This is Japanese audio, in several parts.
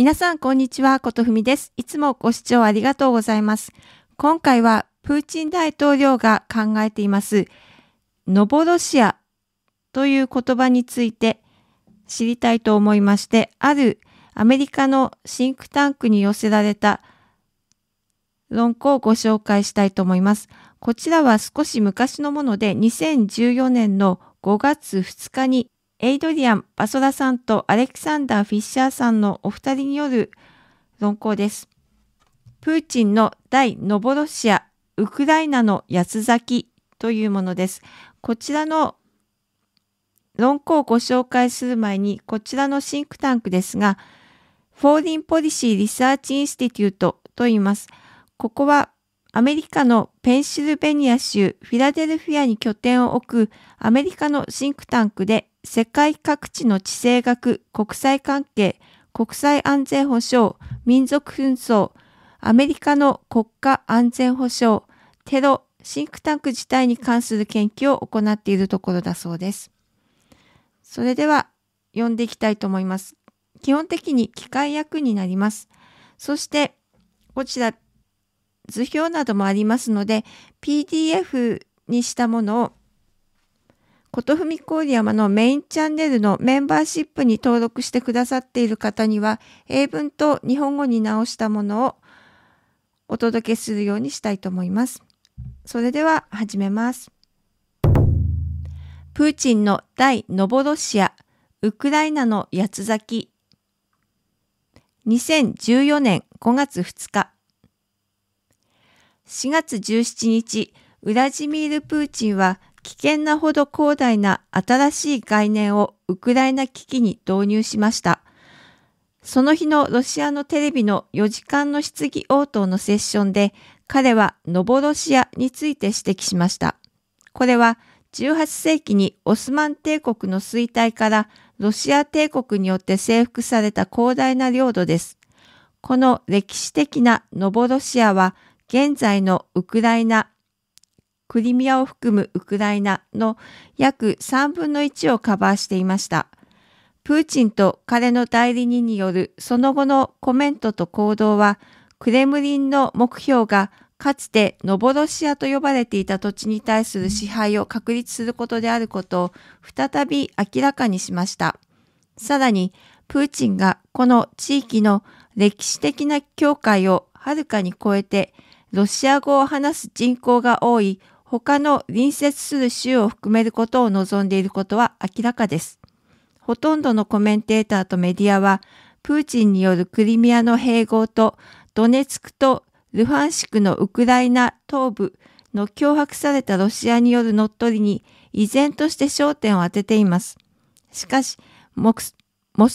皆さん、こんにちは。ことふみです。いつもご視聴ありがとうございます。今回は、プーチン大統領が考えています、ノボロシアという言葉について知りたいと思いまして、あるアメリカのシンクタンクに寄せられた論考をご紹介したいと思います。こちらは少し昔のもので、2014年の5月2日にエイドリアン・バソラさんとアレクサンダー・フィッシャーさんのお二人による論考です。プーチンの大ノボロシア、ウクライナの八つ咲きというものです。こちらの論考をご紹介する前に、こちらのシンクタンクですが、フォーリン・ポリシー・リサーチ・インスティテュートと言います。ここはアメリカのペンシルベニア州フィラデルフィアに拠点を置くアメリカのシンクタンクで世界各地の地政学、国際関係、国際安全保障、民族紛争、アメリカの国家安全保障、テロ、シンクタンク自体に関する研究を行っているところだそうです。それでは読んでいきたいと思います。基本的に機械役になります。そして、こちら図表などもありますので PDF にしたものをことふみ郡山のメインチャンネルのメンバーシップに登録してくださっている方には英文と日本語に直したものをお届けするようにしたいと思います。それでは始めます。プーチンの大ノボロシア、ウクライナの八つ咲き。2014年5月2日。4月17日、ウラジミール・プーチンは危険なほど広大な新しい概念をウクライナ危機に導入しました。その日のロシアのテレビの4時間の質疑応答のセッションで彼はノボロシアについて指摘しました。これは18世紀にオスマン帝国の衰退からロシア帝国によって征服された広大な領土です。この歴史的なノボロシアは現在のウクライナ、クリミアを含むウクライナの約3分の1をカバーしていました。プーチンと彼の代理人によるその後のコメントと行動は、クレムリンの目標がかつてノボロシアと呼ばれていた土地に対する支配を確立することであることを再び明らかにしました。さらに、プーチンがこの地域の歴史的な境界をはるかに超えてロシア語を話す人口が多い他の隣接する州を含めることを望んでいることは明らかです。ほとんどのコメンテーターとメディアは、プーチンによるクリミアの併合とドネツクとルハンシクのウクライナ東部の脅迫されたロシアによる乗っ取りに依然として焦点を当てています。しかし、モス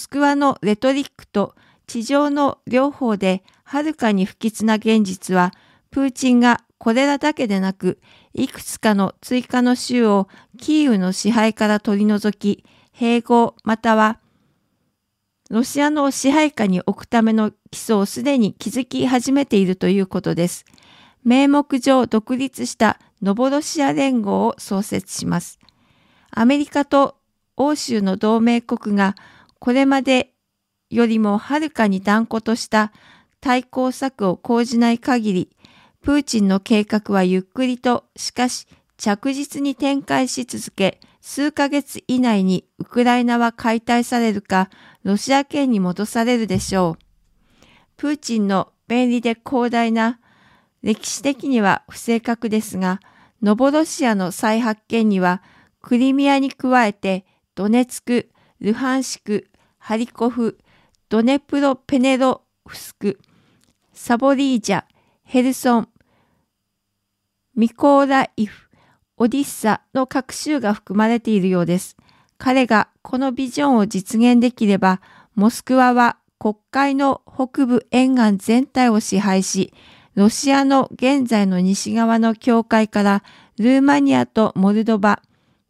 クワのレトリックと地上の両方ではるかに不吉な現実はプーチンがこれらだけでなく、いくつかの追加の州をキーウの支配から取り除き、併合またはロシアの支配下に置くための基礎をすでに築き始めているということです。名目上独立したノボロシア連合を創設します。アメリカと欧州の同盟国がこれまでよりもはるかに断固とした対抗策を講じない限り、プーチンの計画はゆっくりと、しかし着実に展開し続け、数ヶ月以内にウクライナは解体されるか、ロシア圏に戻されるでしょう。プーチンの便利で広大な、歴史的には不正確ですが、ノボロシアの再発見には、クリミアに加えて、ドネツク、ルハンシク、ハリコフ、ドネプロペネロフスク、サボリージャ、ヘルソン、ミコーラ・イフ、オディッサの各州が含まれているようです。彼がこのビジョンを実現できれば、モスクワは国会の北部沿岸全体を支配し、ロシアの現在の西側の境界からルーマニアとモルドバ、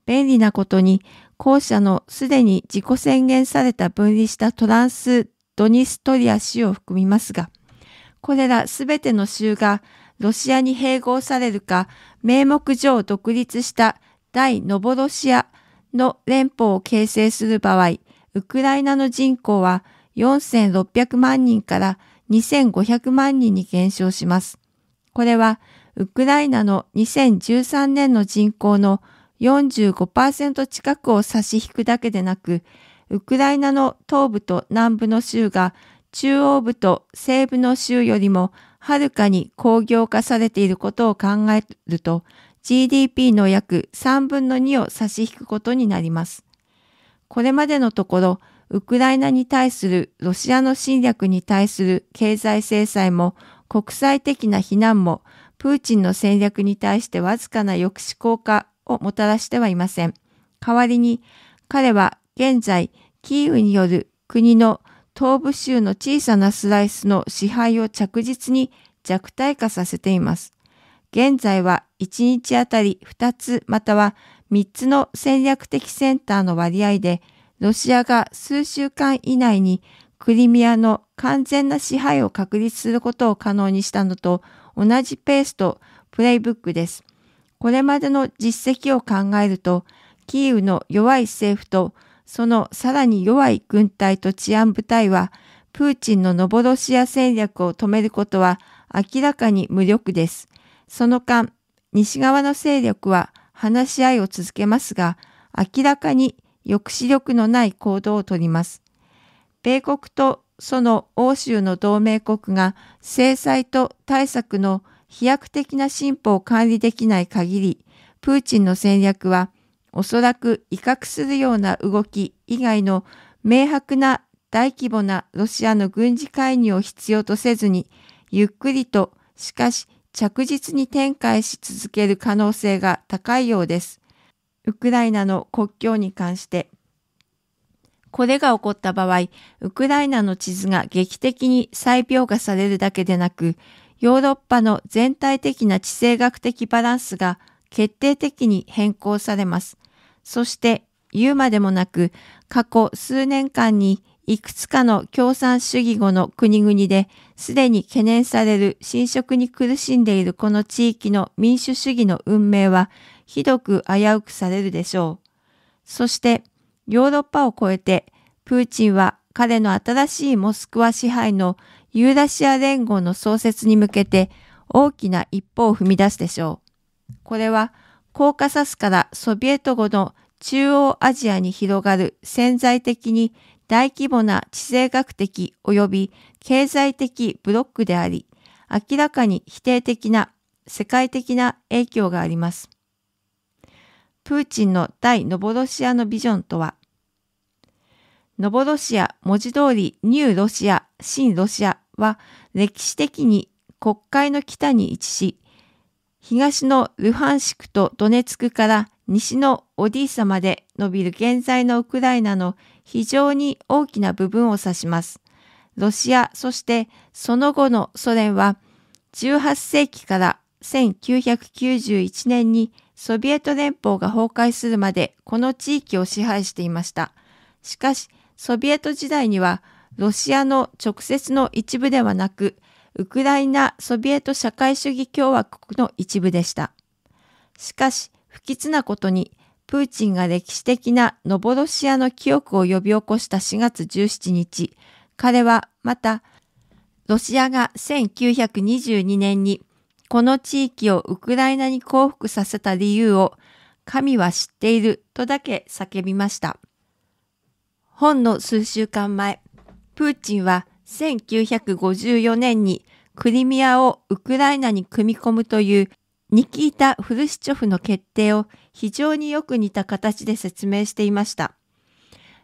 便利なことに、後者のすでに自己宣言された分離したトランス・ドニストリア州を含みますが、これらすべての州がロシアに併合されるか、名目上独立した大ノボロシアの連邦を形成する場合、ウクライナの人口は4600万人から2500万人に減少します。これは、ウクライナの2013年の人口の45%近くを差し引くだけでなく、ウクライナの東部と南部の州が中央部と西部の州よりもはるかに工業化されていることを考えると GDP の約3分の2を差し引くことになります。これまでのところウクライナに対するロシアの侵略に対する経済制裁も国際的な非難もプーチンの戦略に対してわずかな抑止効果をもたらしてはいません。代わりに彼は現在キーウによる国の東部州の小さなスライスの支配を着実に弱体化させています。現在は1日あたり2つまたは3つの戦略的センターの割合で、ロシアが数週間以内にクリミアの完全な支配を確立することを可能にしたのと同じペースとプレイブックです。これまでの実績を考えると、キーウの弱い政府とそのさらに弱い軍隊と治安部隊は、プーチンのノボロシア戦略を止めることは明らかに無力です。その間、西側の勢力は話し合いを続けますが、明らかに抑止力のない行動をとります。米国とその欧州の同盟国が制裁と対策の飛躍的な進歩を管理できない限り、プーチンの戦略はおそらく威嚇するような動き以外の明白な大規模なロシアの軍事介入を必要とせずに、ゆっくりと、しかし着実に展開し続ける可能性が高いようです。ウクライナの国境に関して、これが起こった場合、ウクライナの地図が劇的に再描画されるだけでなく、ヨーロッパの全体的な地政学的バランスが決定的に変更されます。そして言うまでもなく過去数年間にいくつかの共産主義後の国々ですでに懸念される侵食に苦しんでいるこの地域の民主主義の運命はひどく危うくされるでしょう。そしてヨーロッパを超えてプーチンは彼の新しいモスクワ支配のユーラシア連合の創設に向けて大きな一歩を踏み出すでしょう。これはコーカサスからソビエト後の中央アジアに広がる潜在的に大規模な地政学的及び経済的ブロックであり、明らかに否定的な世界的な影響があります。プーチンの対ノボロシアのビジョンとは、ノボロシア、文字通りニューロシア、新ロシアは歴史的に国会の北に位置し、東のルハンシクとドネツクから西のオディーサまで伸びる現在のウクライナの非常に大きな部分を指します。ロシア、そしてその後のソ連は18世紀から1991年にソビエト連邦が崩壊するまでこの地域を支配していました。しかし、ソビエト時代にはロシアの直接の一部ではなく、ウクライナソビエト社会主義共和国の一部でした。しかし、不吉なことに、プーチンが歴史的なノボロシアの記憶を呼び起こした4月17日、彼はまた、ロシアが1922年にこの地域をウクライナに降伏させた理由を神は知っているとだけ叫びました。本の数週間前、プーチンは1954年にクリミアをウクライナに組み込むというニキータ・フルシチョフの決定を非常によく似た形で説明していました。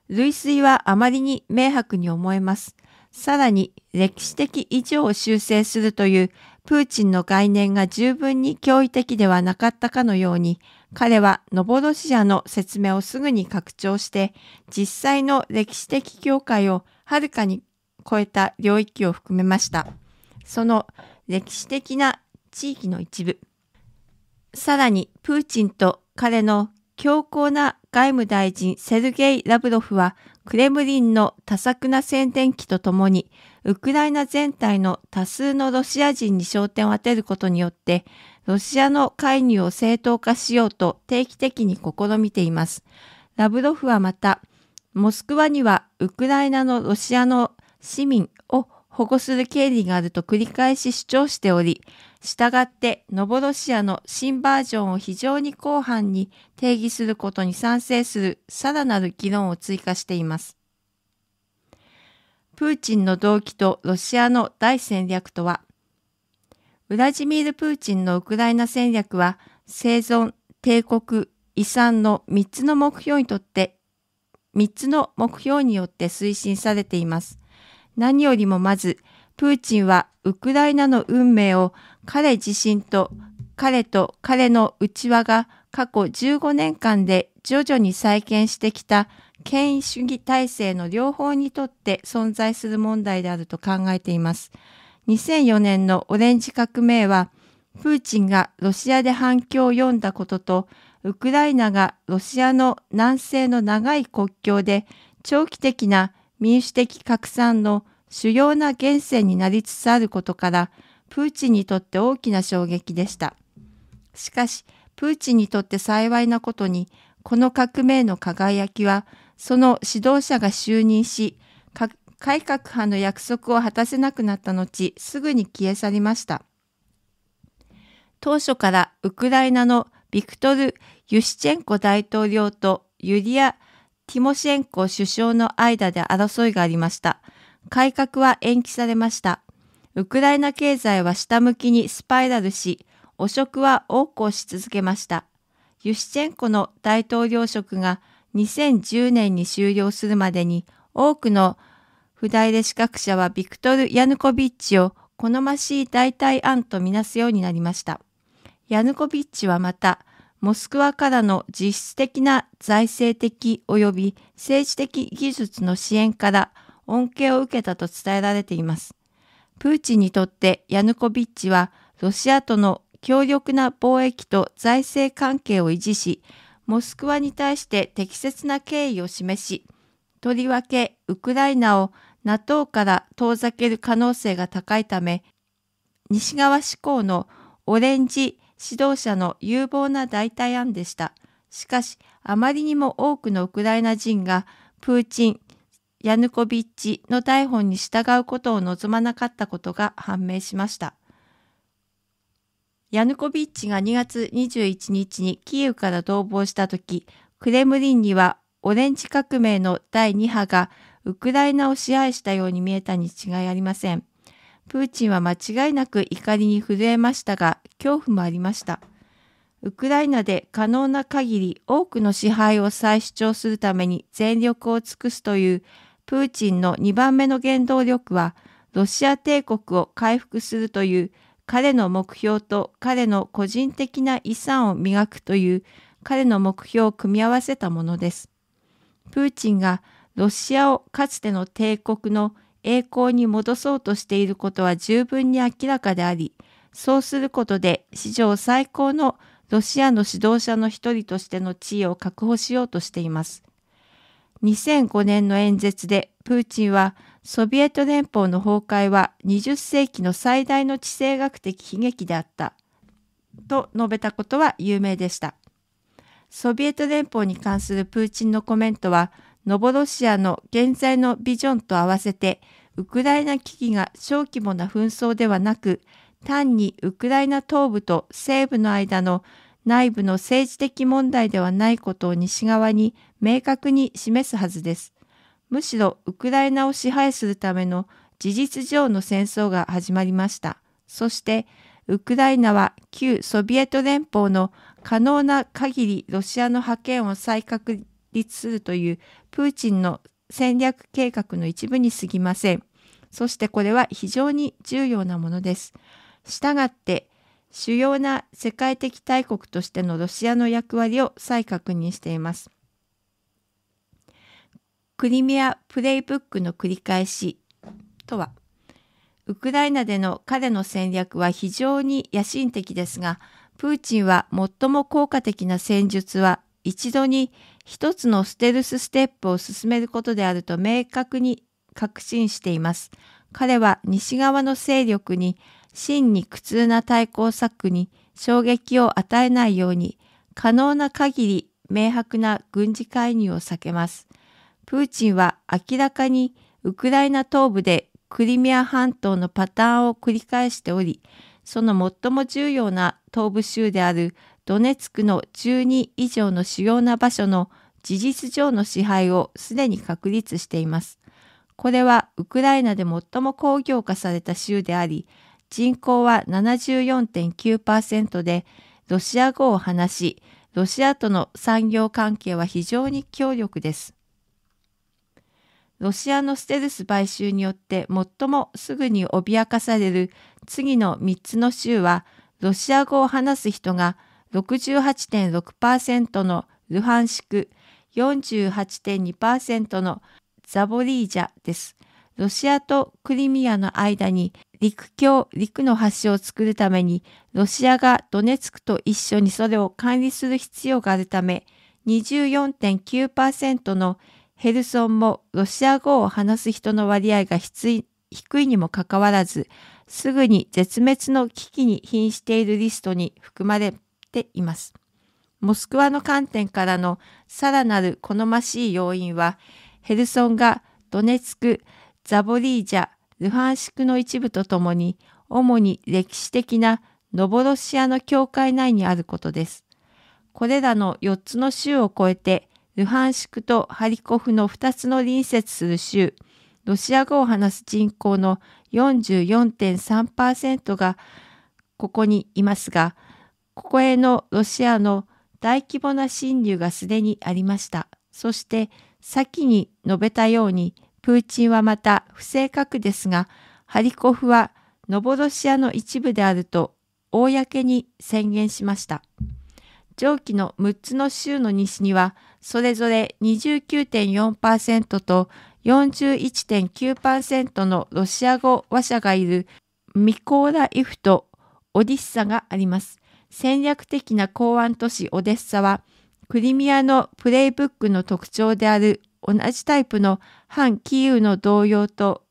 類推はあまりに明白に思えます。さらに歴史的以上を修正するというプーチンの概念が十分に驚異的ではなかったかのように、彼はノボロシアの説明をすぐに拡張して、実際の歴史的境界をはるかに超えた領域を含めました。その歴史的な地域の一部。さらに、プーチンと彼の強硬な外務大臣セルゲイ・ラブロフは、クレムリンの多作な宣伝機とともに、ウクライナ全体の多数のロシア人に焦点を当てることによって、ロシアの介入を正当化しようと定期的に試みています。ラブロフはまた、モスクワにはウクライナのロシアの市民を保護する権利があると繰り返し主張しており、したがってノボロシアの新バージョンを非常に広範に定義することに賛成するさらなる議論を追加しています。プーチンの動機とロシアの大戦略とは、ウラジミール・プーチンのウクライナ戦略は生存、帝国、遺産の3つの目標にとって、3つの目標によって推進されています。何よりもまず、プーチンはウクライナの運命を彼自身と彼と彼の内輪が過去15年間で徐々に再建してきた権威主義体制の両方にとって存在する問題であると考えています。2004年のオレンジ革命は、プーチンがロシアで反響を読んだことと、ウクライナがロシアの南西の長い国境で長期的な民主的拡散の主要な源泉になりつつあることから、プーチンにとって大きな衝撃でした。しかし、プーチンにとって幸いなことに、この革命の輝きは、その指導者が就任し、改革派の約束を果たせなくなった後、すぐに消え去りました。当初からウクライナのビクトル・ユシチェンコ大統領とユリア・ティモシェンコ首相の間で争いがありました。改革は延期されました。ウクライナ経済は下向きにスパイラルし、汚職は横行し続けました。ユシチェンコの大統領職が2010年に終了するまでに多くの不代で資格者はビクトル・ヤヌコビッチを好ましい代替案とみなすようになりました。ヤヌコビッチはまた、モスクワからの実質的な財政的及び政治的技術の支援から恩恵を受けたと伝えられています。プーチンにとってヤヌコビッチはロシアとの強力な貿易と財政関係を維持し、モスクワに対して適切な敬意を示し、とりわけウクライナを NATO から遠ざける可能性が高いため、西側志向のオレンジ指導者の有望な代替案でした。しかし、あまりにも多くのウクライナ人がプーチンヤヌコビッチの逮捕に従うことを望まなかったことが判明しました。ヤヌコビッチが2月21日にキーウから逃亡した時、クレムリンにはオレンジ革命の第2波がウクライナを支配したように見えたに違いありません。プーチンは間違いなく怒りに震えましたが、恐怖もありました。ウクライナで可能な限り多くの支配を再主張するために全力を尽くすというプーチンの2番目の原動力は、ロシア帝国を回復するという彼の目標と彼の個人的な遺産を磨くという彼の目標を組み合わせたものです。プーチンがロシアをかつての帝国の栄光に戻そうとしていることは十分に明らかであり、そうすることで史上最高のロシアの指導者の一人としての地位を確保しようとしています。2005年の演説でプーチンはソビエト連邦の崩壊は20世紀の最大の地政学的悲劇であったと述べたことは有名でした。ソビエト連邦に関するプーチンのコメントはノボロシアの現在のビジョンと合わせてウクライナ危機が小規模な紛争ではなく単にウクライナ東部と西部の間の内部の政治的問題ではないことを西側に明確に示すはずです。むしろウクライナを支配するための事実上の戦争が始まりました。そしてウクライナは旧ソビエト連邦の可能な限りロシアの覇権を再確立するというプーチンの戦略計画の一部に過ぎません。そしてこれは非常に重要なものです。したがって主要な世界的大国としてのロシアの役割を再確認しています。クリミア・プレイブックの繰り返しとは、ウクライナでの彼の戦略は非常に野心的ですが、プーチンは最も効果的な戦術は一度に一つのステルスステップを進めることであると明確に確信しています。彼は西側の勢力に真に苦痛な対抗策に衝撃を与えないように、可能な限り明白な軍事介入を避けます。プーチンは明らかにウクライナ東部でクリミア半島のパターンを繰り返しており、その最も重要な東部州であるドネツクの12以上の主要な場所の事実上の支配をすでに確立しています。これはウクライナで最も工業化された州であり、人口は74.9%で、ロシア語を話し、ロシアとの産業関係は非常に強力です。ロシアのステルス買収によって最もすぐに脅かされる次の3つの州は、ロシア語を話す人が68.6%のルハンシク、48.2%のザボリージャです。ロシアとクリミアの間に陸橋、陸の橋を作るために、ロシアがドネツクと一緒にそれを管理する必要があるため、24.9%のヘルソンもロシア語を話す人の割合が低いにもかかわらず、すぐに絶滅の危機に瀕しているリストに含まれています。モスクワの観点からのさらなる好ましい要因は、ヘルソンがドネツク、ザボリージャ、ルハンシクの一部とともに、主に歴史的なノボロシアの境界内にあることです。これらの4つの州を超えて、ルハンシクとハリコフの2つの隣接する州、ロシア語を話す人口の44.3%がここにいますが、ここへのロシアの大規模な侵入がすでにありました。そして、先に述べたように、プーチンはまた不正確ですが、ハリコフはノボロシアの一部であると公に宣言しました。上記の6つの州の西には、それぞれ29.4%と41.9%のロシア語話者がいるミコーライフとオディッサがあります。戦略的な港湾都市オデッサは、クリミアのプレイブックの特徴である同じタイプの反キーウの動揺と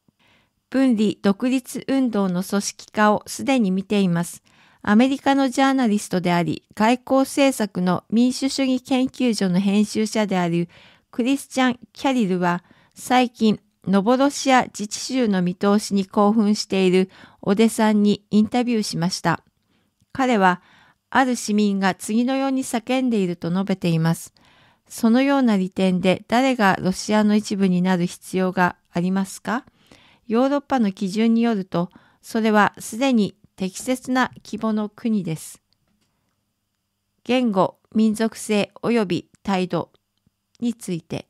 分離独立運動の組織化をすでに見ています。アメリカのジャーナリストであり、外交政策の民主主義研究所の編集者であるクリスチャン・キャリルは、最近、ノボロシア自治州の見通しに興奮しているオデさんにインタビューしました。彼は、ある市民が次のように叫んでいると述べています。そのような利点で誰がロシアの一部になる必要がありますかヨーロッパの基準によると、それはすでに適切な規模の国です。言語、民族性及び態度について、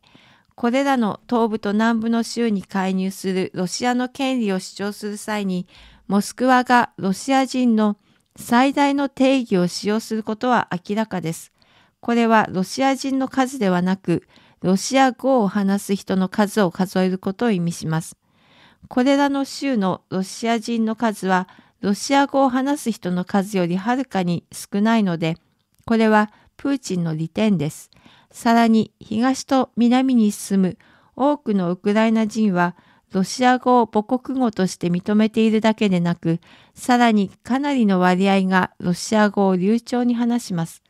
これらの東部と南部の州に介入するロシアの権利を主張する際に、モスクワがロシア人の最大の定義を使用することは明らかです。これはロシア人の数ではなく、ロシア語を話す人の数を数えることを意味します。これらの州のロシア人の数は、ロシア語を話す人の数よりはるかに少ないので、これはプーチンの利点です。さらに、東と南に進む多くのウクライナ人は、ロシア語を母国語として認めているだけでなく、さらにかなりの割合がロシア語を流暢に話します。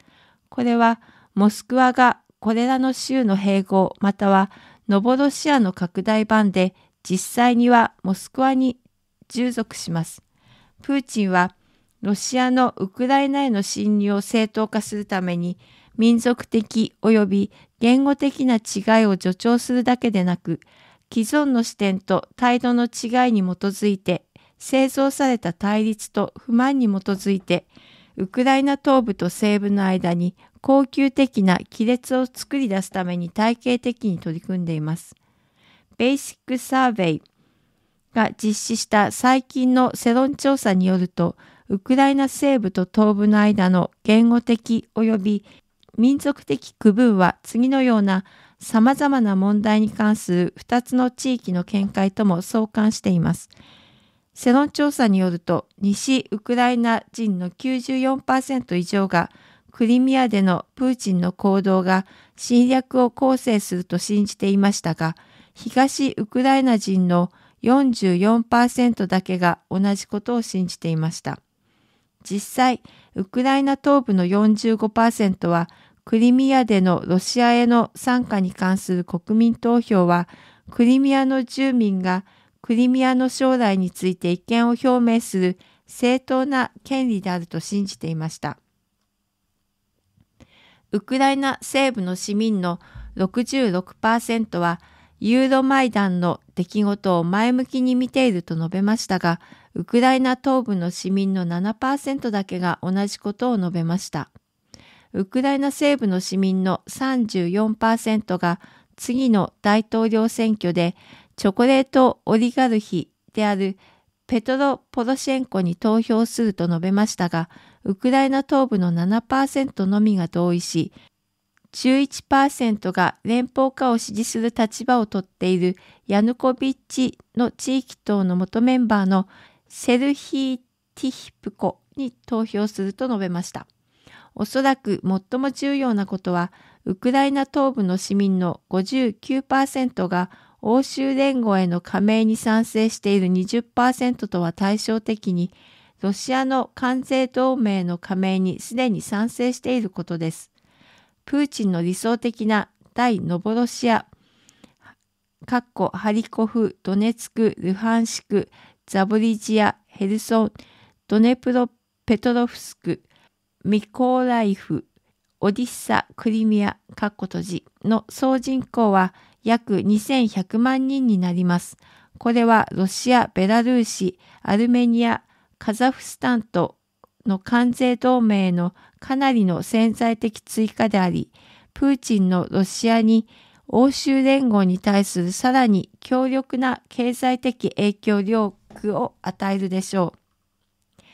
これはモスクワがこれらの州の併合またはノボロシアの拡大版で実際にはモスクワに従属します。プーチンはロシアのウクライナへの侵入を正当化するために民族的及び言語的な違いを助長するだけでなく既存の視点と態度の違いに基づいて製造された対立と不満に基づいてウクライナ東部と西部の間に恒久的な亀裂を作り出すために体系的に取り組んでいます。ベーシックサーベイが実施した最近の世論調査によると、ウクライナ西部と東部の間の言語的及び民族的区分は次のような様々な問題に関する2つの地域の見解とも相関しています。世論調査によると西ウクライナ人の94%以上がクリミアでのプーチンの行動が侵略を構成すると信じていましたが東ウクライナ人の44%だけが同じことを信じていました。実際、ウクライナ東部の45%はクリミアでのロシアへの参加に関する国民投票はクリミアの住民がクリミアの将来について意見を表明する正当な権利であると信じていました。ウクライナ西部の市民の66%はユーロマイダンの出来事を前向きに見ていると述べましたが、ウクライナ東部の市民の7%だけが同じことを述べました。ウクライナ西部の市民の34%が次の大統領選挙でチョコレートオリガルヒであるペトロ・ポロシェンコに投票すると述べましたが、ウクライナ東部の7%のみが同意し、11%が連邦化を支持する立場をとっているヤヌコビッチの地域党の元メンバーのセルヒー・ティヒプコに投票すると述べました。おそらく最も重要なことは、ウクライナ東部の市民の59%が欧州連合への加盟に賛成している20%とは対照的に、ロシアの関税同盟の加盟にすでに賛成していることです。プーチンの理想的な対ノボロシア、かっこハリコフ、ドネツク、ルハンシク、ザボリジア、ヘルソン、ドネプロ、ペトロフスク、ミコーライフ、オディッサ、クリミア、カッコ閉じの総人口は約2100万人になります。これはロシア、ベラルーシ、アルメニア、カザフスタンとの関税同盟のかなりの潜在的追加であり、プーチンのロシアに欧州連合に対するさらに強力な経済的影響力を与えるでしょう。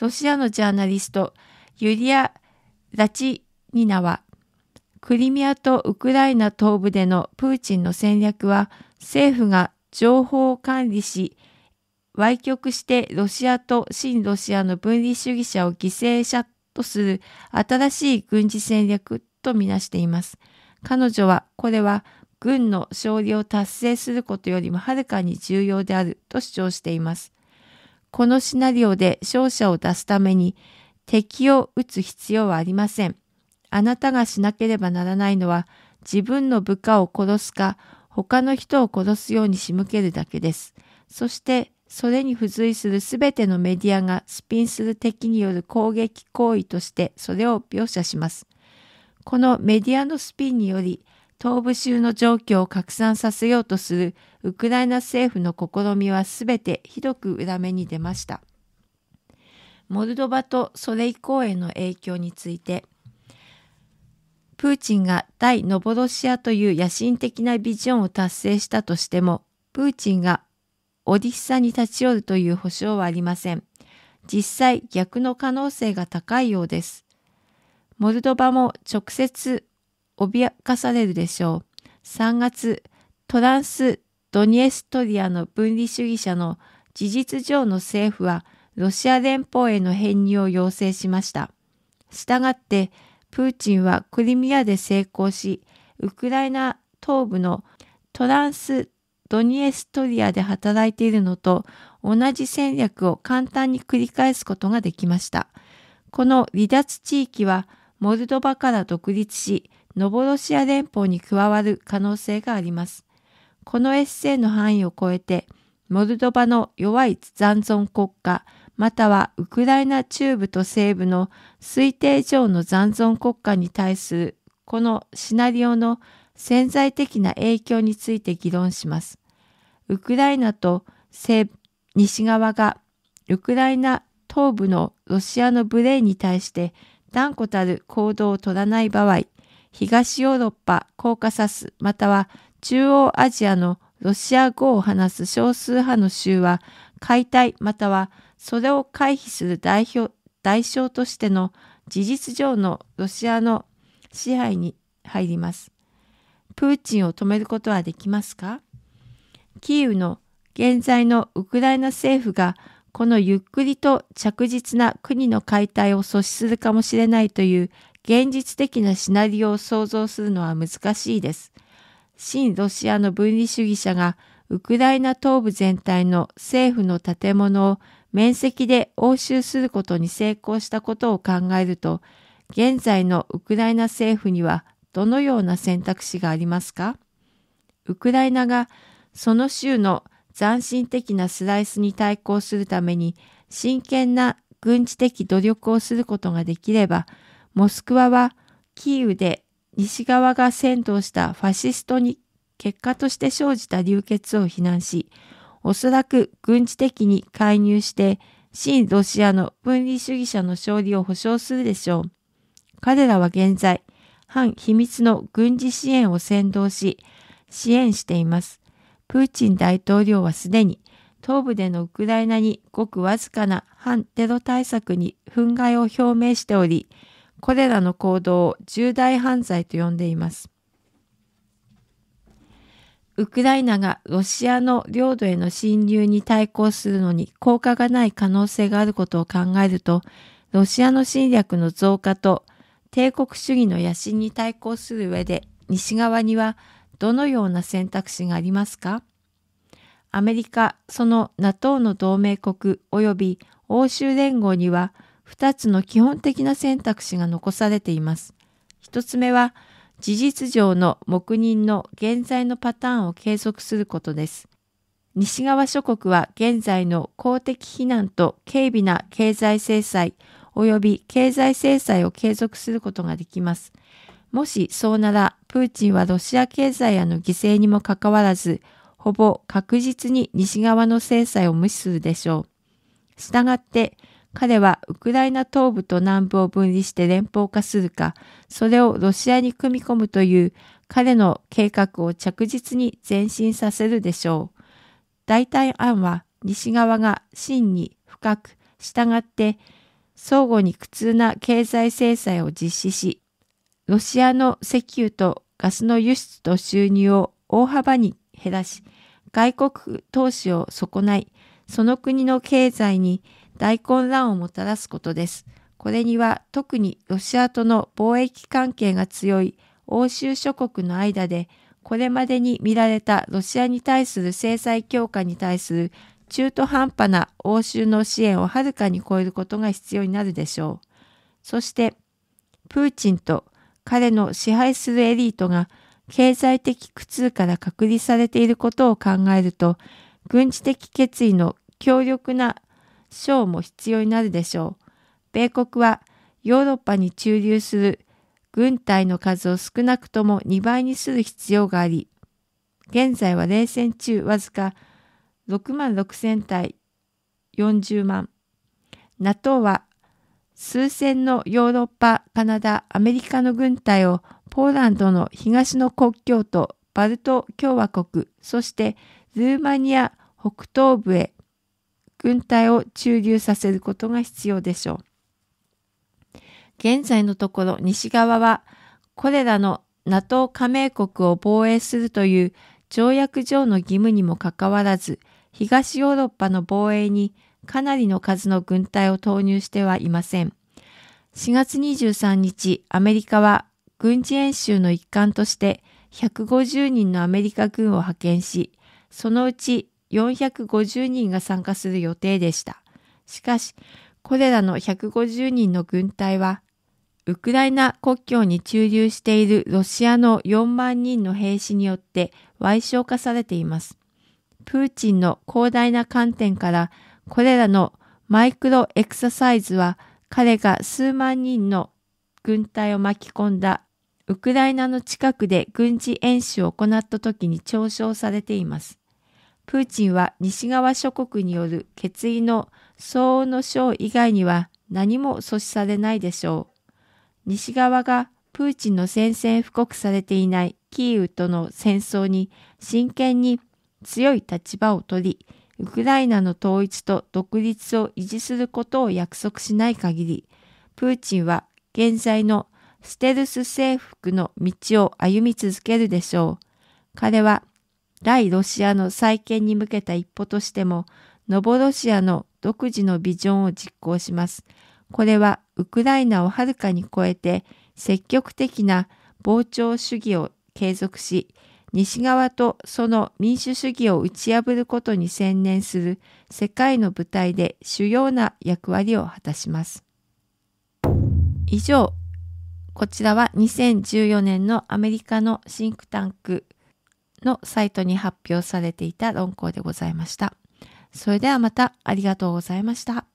ロシアのジャーナリスト、ユリア・ラチニナは、クリミアとウクライナ東部でのプーチンの戦略は政府が情報を管理し歪曲してロシアと親ロシアの分離主義者を犠牲者とする新しい軍事戦略とみなしています。彼女はこれは軍の勝利を達成することよりもはるかに重要であると主張しています。このシナリオで勝者を出すために敵を撃つ必要はありません。あなたがしなければならないのは、自分の部下を殺すか、他の人を殺すように仕向けるだけです。そして、それに付随するすべてのメディアがスピンする敵による攻撃行為としてそれを描写します。このメディアのスピンにより、東部州の状況を拡散させようとするウクライナ政府の試みはすべてひどく裏目に出ました。モルドバとそれ以降への影響について、プーチンが対ノボロシアという野心的なビジョンを達成したとしても、プーチンがオディッサに立ち寄るという保証はありません。実際逆の可能性が高いようです。モルドバも直接脅かされるでしょう。3月、トランス・ドニエストリアの分離主義者の事実上の政府はロシア連邦への編入を要請しました。したがってプーチンはクリミアで成功し、ウクライナ東部のトランス・ドニエストリアで働いているのと同じ戦略を簡単に繰り返すことができました。この離脱地域はモルドバから独立し、ノボロシア連邦に加わる可能性があります。このエッセイの範囲を超えて、モルドバの弱い残存国家、またはウクライナ中部と西部の推定上の残存国家に対するこのシナリオの潜在的な影響について議論します。ウクライナと西側がウクライナ東部のロシアの無礼に対して断固たる行動を取らない場合、東ヨーロッパ、コーカサス、または中央アジアのロシア語を話す少数派の州は解体またはそれを回避する代表代償としての事実上のロシアの支配に入ります。プーチンを止めることはできますかキーウの現在のウクライナ政府がこのゆっくりと着実な国の解体を阻止するかもしれないという現実的なシナリオを想像するのは難しいです。新ロシアの分離主義者がウクライナ東部全体の政府の建物を面積で応酬することに成功したことを考えると、現在のウクライナ政府にはどのような選択肢がありますかウクライナがその州の斬新的なスライスに対抗するために真剣な軍事的努力をすることができれば、モスクワはキーウで西側が先導したファシストに結果として生じた流血を非難し、おそらく軍事的に介入して親ロシアの分離主義者の勝利を保障するでしょう。彼らは現在、反秘密の軍事支援を先導し、支援しています。プーチン大統領はすでに東部でのウクライナにごくわずかな反テロ対策に憤慨を表明しており、これらの行動を重大犯罪と呼んでいます。ウクライナがロシアの領土への侵入に対抗するのに効果がない可能性があることを考えると、ロシアの侵略の増加と帝国主義の野心に対抗する上で西側にはどのような選択肢がありますかアメリカ、その NATO の同盟国及び欧州連合には2つの基本的な選択肢が残されています。1つ目は事実上の黙認の現在のパターンを継続することです。西側諸国は現在の公的非難と軽微な経済制裁及び経済制裁を継続することができます。もしそうなら、プーチンはロシア経済への犠牲にもかかわらず、ほぼ確実に西側の制裁を無視するでしょう。したがって、彼はウクライナ東部と南部を分離して連邦化するか、それをロシアに組み込むという彼の計画を着実に前進させるでしょう。代替案は西側が真に深く従って相互に苦痛な経済制裁を実施し、ロシアの石油とガスの輸出と収入を大幅に減らし、外国投資を損ない、その国の経済に大混乱をもたらすことです。これには特にロシアとの貿易関係が強い欧州諸国の間でこれまでに見られたロシアに対する制裁強化に対する中途半端な欧州の支援をはるかに超えることが必要になるでしょう。そしてプーチンと彼の支配するエリートが経済的苦痛から隔離されていることを考えると軍事的決意の強力な賞も必要になるでしょう。米国はヨーロッパに駐留する軍隊の数を少なくとも2倍にする必要があり、現在は冷戦中わずか6万6千対40万。NATO は数千のヨーロッパ、カナダ、アメリカの軍隊をポーランドの東の国境とバルト共和国、そしてルーマニア北東部へ軍隊を駐留させることが必要でしょう。現在のところ西側はこれらの NATO 加盟国を防衛するという条約上の義務にもかかわらず東ヨーロッパの防衛にかなりの数の軍隊を投入してはいません。4月23日、アメリカは軍事演習の一環として150人のアメリカ軍を派遣し、そのうち450人が参加する予定でした。しかし、これらの150人の軍隊は、ウクライナ国境に駐留しているロシアの4万人の兵士によって矮小化されています。プーチンの広大な観点から、これらのマイクロエクササイズは彼が数万人の軍隊を巻き込んだウクライナの近くで軍事演習を行った時に嘲笑されています。プーチンは西側諸国による決意の相応の章以外には何も阻止されないでしょう。西側がプーチンの宣戦布告されていないキーウとの戦争に真剣に強い立場を取り、ウクライナの統一と独立を維持することを約束しない限り、プーチンは現在のステルス征服の道を歩み続けるでしょう。彼は来ロシアの再建に向けた一歩としても、ノボロシアの独自のビジョンを実行します。これはウクライナをはるかに超えて積極的な膨張主義を継続し、西側とその民主主義を打ち破ることに専念する世界の舞台で主要な役割を果たします。以上、こちらは2014年のアメリカのシンクタンクのサイトに発表されていた論考でございました。それではまたありがとうございました。